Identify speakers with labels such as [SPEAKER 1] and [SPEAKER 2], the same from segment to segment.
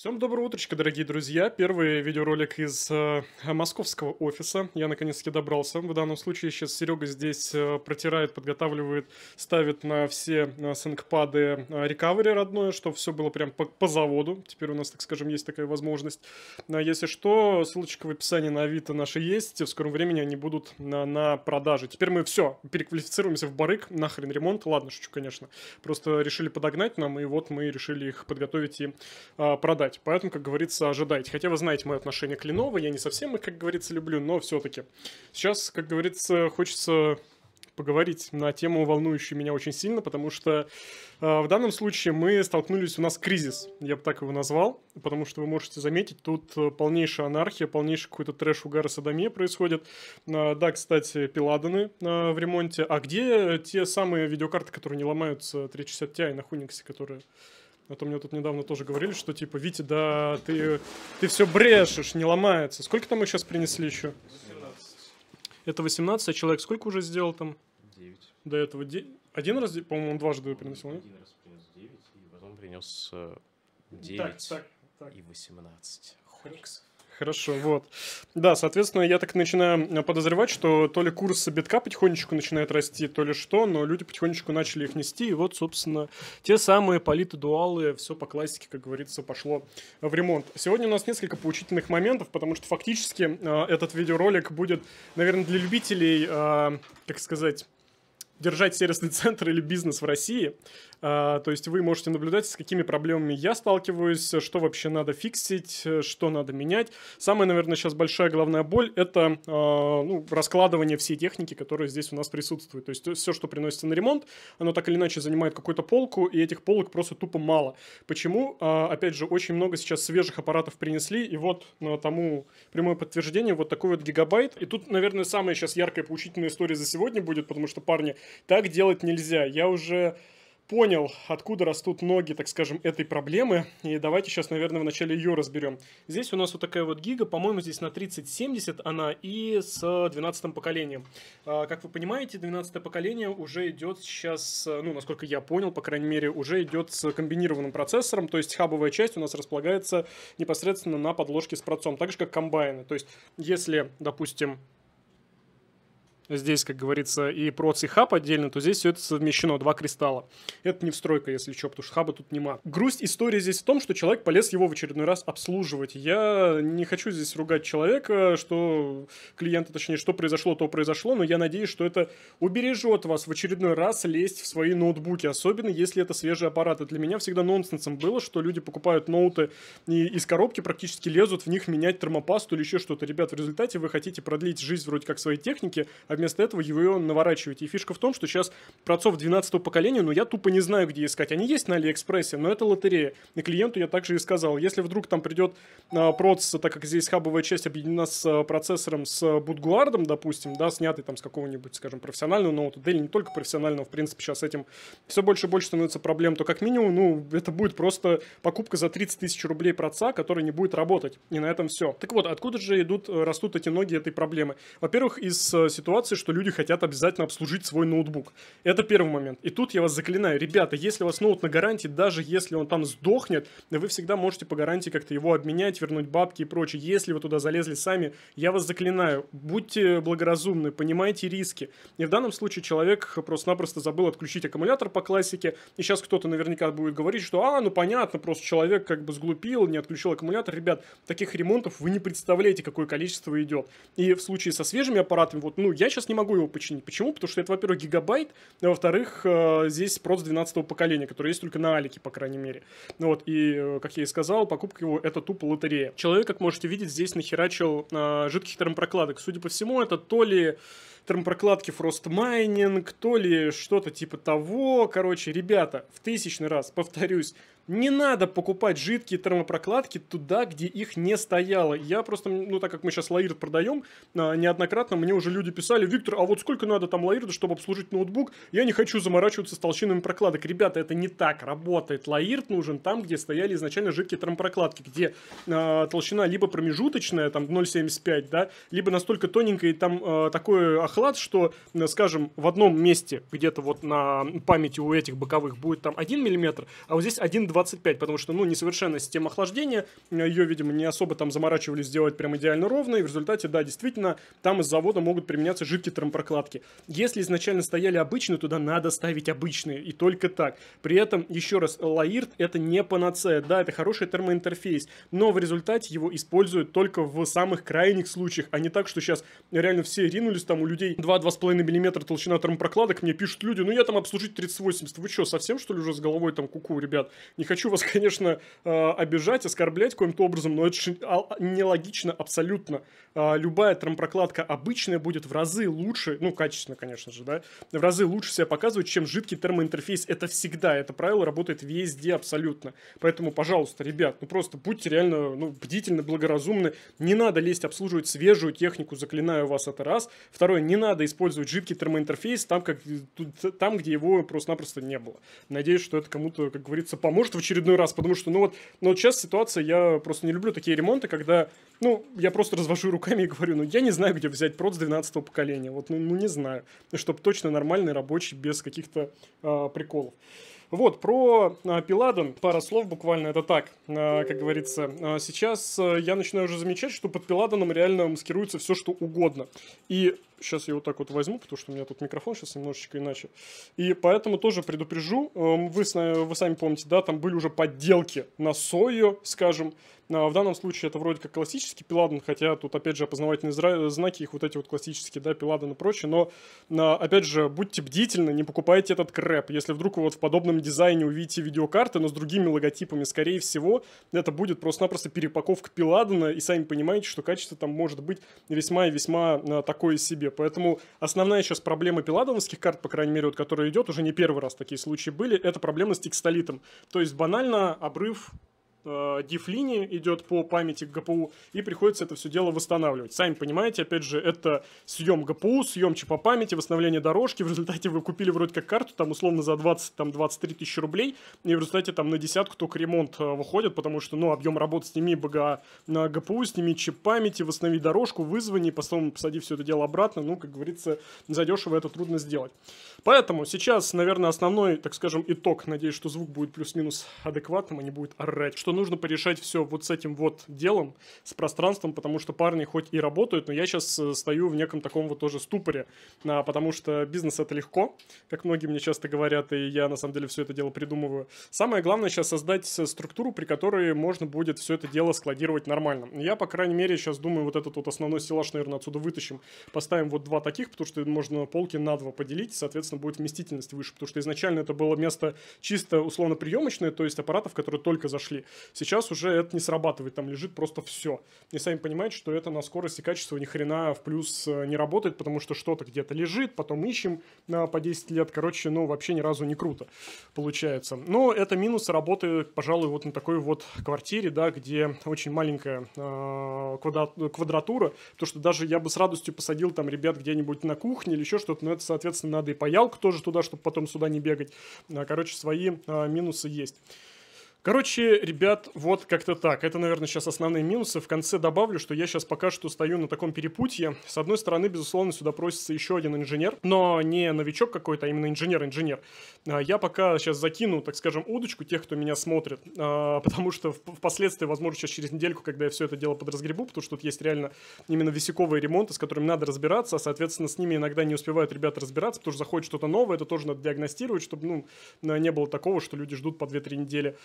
[SPEAKER 1] Всем доброе утречко, дорогие друзья. Первый видеоролик из э, московского офиса. Я наконец-таки добрался. В данном случае сейчас Серега здесь э, протирает, подготавливает, ставит на все э, сингпады э, рекавери родное, чтобы все было прям по, по заводу. Теперь у нас, так скажем, есть такая возможность. А если что, ссылочка в описании на Авито наши есть. В скором времени они будут на, на продаже. Теперь мы все переквалифицируемся в барык. Нахрен ремонт. Ладно, шучу, конечно. Просто решили подогнать нам, и вот мы решили их подготовить и э, продать ждать. Поэтому, как говорится, ожидайте. Хотя вы знаете мое отношение к Lenovo, я не совсем их, как говорится, люблю, но все-таки. Сейчас, как говорится, хочется поговорить на тему, волнующую меня очень сильно, потому что э, в данном случае мы столкнулись, у нас кризис, я бы так его назвал, потому что вы можете заметить, тут э, полнейшая анархия, полнейший какой-то трэш, угар и садомия происходит. Э, да, кстати, пиладаны э, в ремонте. А где те самые видеокарты, которые не ломаются, 360 Ti и на Хуниксе, которые а то мне тут недавно тоже говорили, что типа, Витя, да, ты, ты все брешешь, не ломается. Сколько там мы сейчас принесли еще? 18. Это 18, а человек сколько уже сделал там? 9. До этого 9. Один раз, по-моему, он дважды он приносил, Один раз принес 9, и потом принес 9 э, так, так, так. и 18. Хоникс хорошо, вот. Да, соответственно, я так начинаю э, подозревать, что то ли курсы битка потихонечку начинает расти, то ли что, но люди потихонечку начали их нести, и вот, собственно, те самые политы, дуалы, все по классике, как говорится, пошло в ремонт. Сегодня у нас несколько поучительных моментов, потому что фактически э, этот видеоролик будет, наверное, для любителей, э, как сказать, держать сервисный центр или бизнес в России. А, то есть вы можете наблюдать, с какими проблемами я сталкиваюсь, что вообще надо фиксить, что надо менять. Самая, наверное, сейчас большая головная боль — это а, ну, раскладывание всей техники, которая здесь у нас присутствует. То есть все, что приносится на ремонт, оно так или иначе занимает какую-то полку, и этих полок просто тупо мало. Почему? А, опять же, очень много сейчас свежих аппаратов принесли, и вот тому прямое подтверждение — вот такой вот гигабайт. И тут, наверное, самая сейчас яркая поучительная история за сегодня будет, потому что парни так делать нельзя. Я уже понял, откуда растут ноги, так скажем, этой проблемы. И давайте сейчас, наверное, вначале ее разберем. Здесь у нас вот такая вот гига, по-моему, здесь на 3070 она и с 12 поколением. А, как вы понимаете, 12 поколение уже идет сейчас, ну, насколько я понял, по крайней мере, уже идет с комбинированным процессором, то есть хабовая часть у нас располагается непосредственно на подложке с процом, так же, как комбайны. То есть, если, допустим, здесь, как говорится, и проц, и хаб отдельно, то здесь все это совмещено, два кристалла. Это не встройка, если что, потому что хаба тут нема. Грусть истории здесь в том, что человек полез его в очередной раз обслуживать. Я не хочу здесь ругать человека, что клиента, точнее, что произошло, то произошло, но я надеюсь, что это убережет вас в очередной раз лезть в свои ноутбуки, особенно если это свежие аппараты. Для меня всегда нонсенсом было, что люди покупают ноуты и из коробки практически лезут в них менять термопасту или еще что-то. Ребят, в результате вы хотите продлить жизнь вроде как своей техники, а вместо этого его наворачиваете. И фишка в том, что сейчас процов 12 поколения, но ну, я тупо не знаю, где искать. Они есть на Алиэкспрессе, но это лотерея. И клиенту я также и сказал, если вдруг там придет э, а, проц, так как здесь хабовая часть объединена с э, процессором, с а, бутгуардом, допустим, да, снятый там с какого-нибудь, скажем, профессионального ноута, да или не только профессионального, в принципе, сейчас этим все больше и больше становится проблем, то как минимум, ну, это будет просто покупка за 30 тысяч рублей проца, который не будет работать. И на этом все. Так вот, откуда же идут, растут эти ноги этой проблемы? Во-первых, из ситуации ситуации, что люди хотят обязательно обслужить свой ноутбук. Это первый момент. И тут я вас заклинаю, ребята, если у вас ноут на гарантии, даже если он там сдохнет, вы всегда можете по гарантии как-то его обменять, вернуть бабки и прочее. Если вы туда залезли сами, я вас заклинаю, будьте благоразумны, понимайте риски. И в данном случае человек просто-напросто забыл отключить аккумулятор по классике, и сейчас кто-то наверняка будет говорить, что, а, ну понятно, просто человек как бы сглупил, не отключил аккумулятор. Ребят, таких ремонтов вы не представляете, какое количество идет. И в случае со свежими аппаратами, вот, ну, я сейчас сейчас не могу его починить. Почему? Потому что это, во-первых, гигабайт, а во-вторых, э, здесь проц 12 поколения, который есть только на Алике, по крайней мере. Ну вот, и, э, как я и сказал, покупка его — это тупо лотерея. Человек, как можете видеть, здесь нахерачил э, жидких термопрокладок. Судя по всему, это то ли вектором прокладки фростмайнинг, то ли что-то типа того. Короче, ребята, в тысячный раз повторюсь, не надо покупать жидкие термопрокладки туда, где их не стояло. Я просто, ну так как мы сейчас лаирд продаем, а, неоднократно мне уже люди писали, Виктор, а вот сколько надо там лаирда, чтобы обслужить ноутбук? Я не хочу заморачиваться с толщинами прокладок. Ребята, это не так работает. Лаирд нужен там, где стояли изначально жидкие термопрокладки, где э, толщина либо промежуточная, там 0,75, да, либо настолько тоненькая, и там э, такое охлаждение расклад, что, э, скажем, в одном месте где-то вот на памяти у этих боковых будет там 1 мм, а вот здесь 1,25, потому что, ну, несовершенная система охлаждения, э, ее, видимо, не особо там заморачивались сделать прям идеально ровно, и в результате, да, действительно, там из завода могут применяться жидкие термопрокладки. Если изначально стояли обычные, туда надо ставить обычные, и только так. При этом, еще раз, Лаирт это не панацея, да, это хороший термоинтерфейс, но в результате его используют только в самых крайних случаях, а не так, что сейчас реально все ринулись там у людей людей 2-2,5 мм толщина термопрокладок, мне пишут люди, ну я там обслужить 3080. Вы что, совсем что ли уже с головой там куку, -ку, ребят? Не хочу вас, конечно, э, обижать, оскорблять каким-то образом, но это же а, нелогично абсолютно. А, любая термопрокладка обычная будет в разы лучше, ну качественно, конечно же, да, в разы лучше себя показывать, чем жидкий термоинтерфейс. Это всегда, это правило работает везде абсолютно. Поэтому, пожалуйста, ребят, ну просто будьте реально ну, бдительны, благоразумны. Не надо лезть обслуживать свежую технику, заклинаю вас это раз. Второе, не надо использовать жидкий термоинтерфейс там, как, тут, там где его просто-напросто не было. Надеюсь, что это кому-то, как говорится, поможет в очередной раз, потому что, ну вот, ну вот сейчас ситуация, я просто не люблю такие ремонты, когда, ну, я просто развожу руками и говорю, ну, я не знаю, где взять проц 12 поколения, вот, ну, ну не знаю, ну, чтобы точно нормальный рабочий, без каких-то э, приколов. Вот, про э, Пиладон пара слов буквально, это так, э, как говорится. Э, сейчас э, я начинаю уже замечать, что под Пиладоном реально маскируется все, что угодно. И Сейчас я вот так вот возьму, потому что у меня тут микрофон сейчас немножечко иначе. И поэтому тоже предупрежу, эм, вы, э, вы сами помните, да, там были уже подделки на сою, скажем. А, в данном случае это вроде как классический пиладан, хотя тут опять же опознавательные э, знаки, их вот эти вот классические, да, пиладан и прочее. Но а, опять же, будьте бдительны, не покупайте этот крэп. Если вдруг вы вот в подобном дизайне увидите видеокарты, но с другими логотипами, скорее всего, это будет просто-напросто перепаковка пиладана, и сами понимаете, что качество там может быть весьма и весьма э, такое себе. Поэтому основная сейчас проблема пиладовских карт, по крайней мере, вот, которая идет, уже не первый раз такие случаи были, это проблема с текстолитом. То есть банально обрыв Э, диф-линия идет по памяти ГПУ, и приходится это все дело восстанавливать. Сами понимаете, опять же, это съем ГПУ, съем чипа памяти, восстановление дорожки. В результате вы купили вроде как карту, там условно за 20-23 там, 23 тысячи рублей, и в результате там на десятку только ремонт э, выходит, потому что, ну, объем работы ними БГА на ГПУ, с ними чип памяти, восстанови дорожку, вызвони, потом посади все это дело обратно, ну, как говорится, задешево это трудно сделать. Поэтому сейчас, наверное, основной, так скажем, итог, надеюсь, что звук будет плюс-минус адекватным, а не будет орать. Что что нужно порешать все вот с этим вот делом, с пространством, потому что парни хоть и работают, но я сейчас э, стою в неком таком вот тоже ступоре, а, потому что бизнес это легко, как многие мне часто говорят, и я на самом деле все это дело придумываю. Самое главное сейчас создать структуру, при которой можно будет все это дело складировать нормально. Я, по крайней мере, сейчас думаю, вот этот вот основной стеллаж, наверное, отсюда вытащим, поставим вот два таких, потому что можно полки на два поделить, соответственно, будет вместительность выше, потому что изначально это было место чисто условно приемочное, то есть аппаратов, которые только зашли. Сейчас уже это не срабатывает, там лежит просто все. И сами понимаете, что это на скорость и качество ни хрена в плюс э, не работает, потому что что-то где-то лежит, потом ищем на э, по 10 лет. Короче, ну вообще ни разу не круто получается. Но это минус работы, пожалуй, вот на такой вот квартире, да, где очень маленькая э, квадратура, то что даже я бы с радостью посадил там ребят где-нибудь на кухне или еще что-то, но это, соответственно, надо и паялку тоже туда, чтобы потом сюда не бегать. Э, короче, свои минусы есть. Короче, ребят, вот как-то так. Это, наверное, сейчас основные минусы. В конце добавлю, что я сейчас пока что стою на таком перепутье. С одной стороны, безусловно, сюда просится еще один инженер, но не новичок какой-то, а именно инженер-инженер. А, я пока сейчас закину, так скажем, удочку тех, кто меня смотрит, а, потому что впоследствии, возможно, сейчас через недельку, когда я все это дело подразгребу, потому что тут есть реально именно висяковые ремонты, с которыми надо разбираться, а, соответственно, с ними иногда не успевают ребята разбираться, потому что заходит что-то новое, это тоже надо диагностировать, чтобы ну, не было такого, что люди ждут по 2-3 недели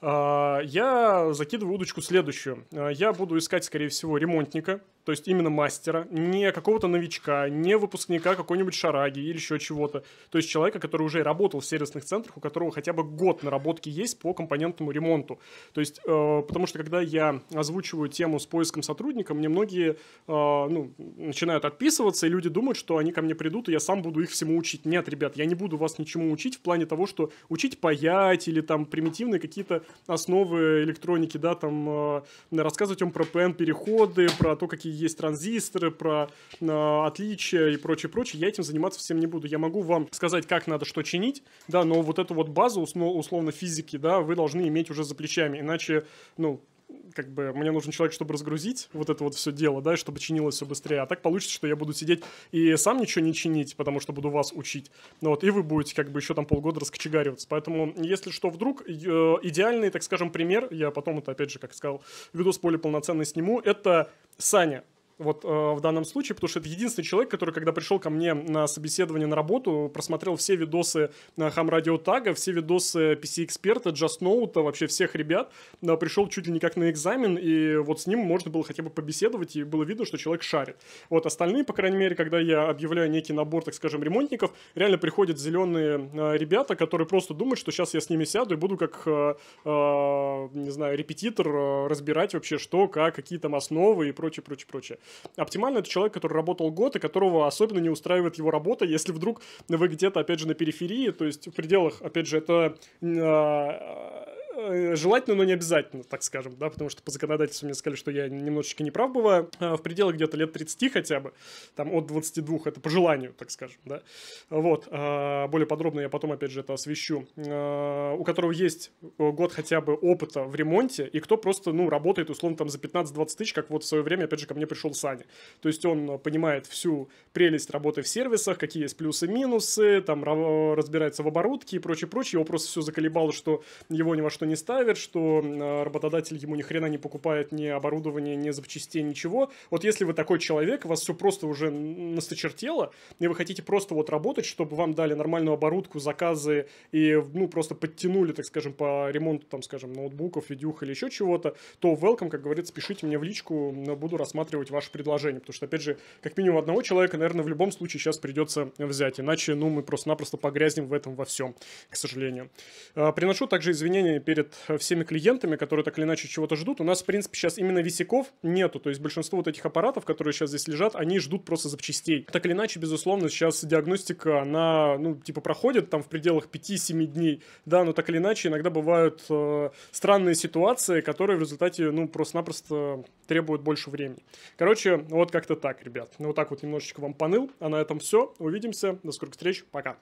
[SPEAKER 1] а, я закидываю удочку следующую. А, я буду искать, скорее всего, ремонтника, то есть именно мастера, не какого-то новичка, не выпускника какой-нибудь шараги или еще чего-то. То есть человека, который уже работал в сервисных центрах, у которого хотя бы год наработки есть по компонентному ремонту. То есть, э, потому что когда я озвучиваю тему с поиском сотрудника, мне многие э, ну, начинают отписываться, и люди думают, что они ко мне придут, и я сам буду их всему учить. Нет, ребят, я не буду вас ничему учить в плане того, что учить паять или там примитивные какие-то основы электроники, да, там э, рассказывать вам про PN-переходы, про то, какие есть транзисторы, про э, отличия и прочее, прочее. Я этим заниматься всем не буду. Я могу вам сказать, как надо что чинить, да, но вот эту вот базу условно физики, да, вы должны иметь уже за плечами, иначе, ну, как бы мне нужен человек, чтобы разгрузить вот это вот все дело, да, и чтобы чинилось все быстрее. А так получится, что я буду сидеть и сам ничего не чинить, потому что буду вас учить. Ну вот, и вы будете как бы еще там полгода раскочегариваться. Поэтому, если что вдруг, э, идеальный, так скажем, пример, я потом это опять же, как сказал, видос более полноценный сниму, это Саня, вот э, в данном случае, потому что это единственный человек, который, когда пришел ко мне на собеседование на работу, просмотрел все видосы на э, хам радио тага, все видосы PC эксперта, Just Note, вообще всех ребят, э, пришел чуть ли не как на экзамен, и вот с ним можно было хотя бы побеседовать, и было видно, что человек шарит. Вот остальные, по крайней мере, когда я объявляю некий набор, так скажем, ремонтников, реально приходят зеленые э, ребята, которые просто думают, что сейчас я с ними сяду и буду как, э, э, не знаю, репетитор э, разбирать вообще что, как, какие там основы и прочее, прочее, прочее. Оптимально это человек, который работал год и которого особенно не устраивает его работа, если вдруг вы где-то, опять же, на периферии, то есть в пределах, опять же, это а, Э, желательно, но не обязательно, так скажем, да, потому что по законодательству мне сказали, что я немножечко неправ бываю, э, в пределах где-то лет 30 хотя бы, там от 22, это по желанию, так скажем, да, вот, э, более подробно я потом, опять же, это освещу, у которого есть год хотя бы опыта в ремонте, и кто просто, ну, работает, условно, там за 15-20 тысяч, как вот в свое время, опять же, ко мне пришел Саня, то есть он понимает всю прелесть работы в сервисах, какие есть плюсы, минусы, там разбирается в оборудке и прочее, прочее, его просто все заколебало, что его ни во что что не ставит, что а, работодатель ему ни хрена не покупает ни оборудование, ни запчастей, ничего. Вот если вы такой человек, вас все просто уже насточертело, и вы хотите просто вот работать, чтобы вам дали нормальную оборудку, заказы и, ну, просто подтянули, так скажем, по ремонту, там, скажем, ноутбуков, видюх или еще чего-то, то welcome, как говорится, пишите мне в личку, буду рассматривать ваше предложение, потому что, опять же, как минимум одного человека, наверное, в любом случае сейчас придется взять, иначе, ну, мы просто-напросто погрязнем в этом во всем, к сожалению. А, приношу также извинения перед э, всеми клиентами, которые так или иначе чего-то ждут. У нас, в принципе, сейчас именно висяков нету. То есть большинство вот этих аппаратов, которые сейчас здесь лежат, они ждут просто запчастей. Так или иначе, безусловно, сейчас диагностика, она, ну, типа, проходит там в пределах 5-7 дней. Да, но так или иначе, иногда бывают э, странные ситуации, которые в результате, ну, просто-напросто требуют больше времени. Короче, вот как-то так, ребят. Ну, вот так вот немножечко вам поныл. А на этом все. Увидимся. До скорых встреч. Пока.